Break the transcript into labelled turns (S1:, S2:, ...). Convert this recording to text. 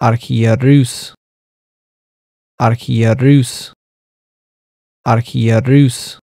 S1: Archiarus, Archiarus, Archiarus.